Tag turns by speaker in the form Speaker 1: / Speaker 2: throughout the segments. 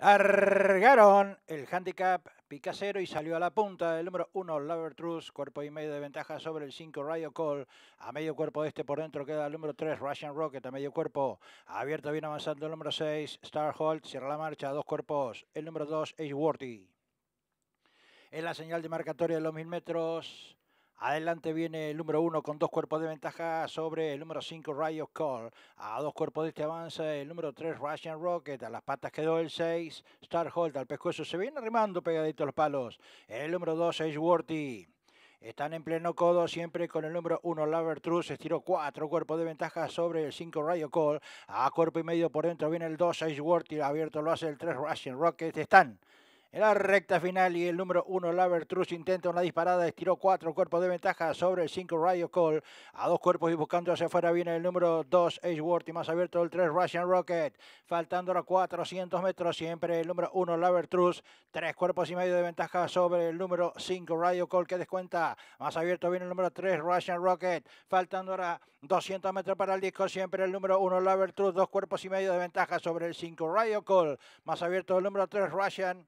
Speaker 1: Largaron el handicap cero y salió a la punta el número 1 Lavertruz, cuerpo y medio de ventaja sobre el 5 Radio Call. A medio cuerpo de este por dentro queda el número 3 Russian Rocket, a medio cuerpo. Abierto viene avanzando el número 6 Star Holt, cierra la marcha, dos cuerpos. El número 2 Edgeworthy. En la señal de marcatoria de los mil metros. Adelante viene el número 1 con dos cuerpos de ventaja sobre el número 5 Rayo Call. A dos cuerpos de este avanza el número 3 Russian Rocket. A las patas quedó el 6 Star Holt. Al pescuezo se viene arrimando pegadito los palos. El número 2 Edgeworthy. Están en pleno codo, siempre con el número 1, Lavertruz, estiró cuatro cuerpos de ventaja sobre el 5, Rayo Call. A cuerpo y medio por dentro viene el 2, Edgeworthy. abierto lo hace el 3, Russian Rocket. Están en la recta final y el número 1, Lavertrus, intenta una disparada, estiró cuatro cuerpos de ventaja sobre el 5, Radio Call. A dos cuerpos y buscando hacia afuera viene el número 2, Edgeworth, y más abierto el 3, Russian Rocket. Faltando ahora 400 metros, siempre el número 1, Lavertrus. Tres cuerpos y medio de ventaja sobre el número 5, Radio Call, que descuenta. Más abierto viene el número 3, Russian Rocket. Faltando ahora 200 metros para el disco, siempre el número 1, Lavertrus. Dos cuerpos y medio de ventaja sobre el 5, Radio Call. Más abierto el número 3, Russian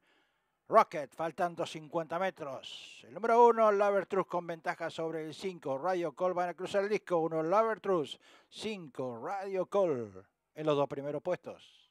Speaker 1: Rocket, faltando 50 metros. El número uno, Lavertrus con ventaja sobre el 5. Radio Call van a cruzar el disco. Uno, Lavertrus. 5, Radio Call en los dos primeros puestos.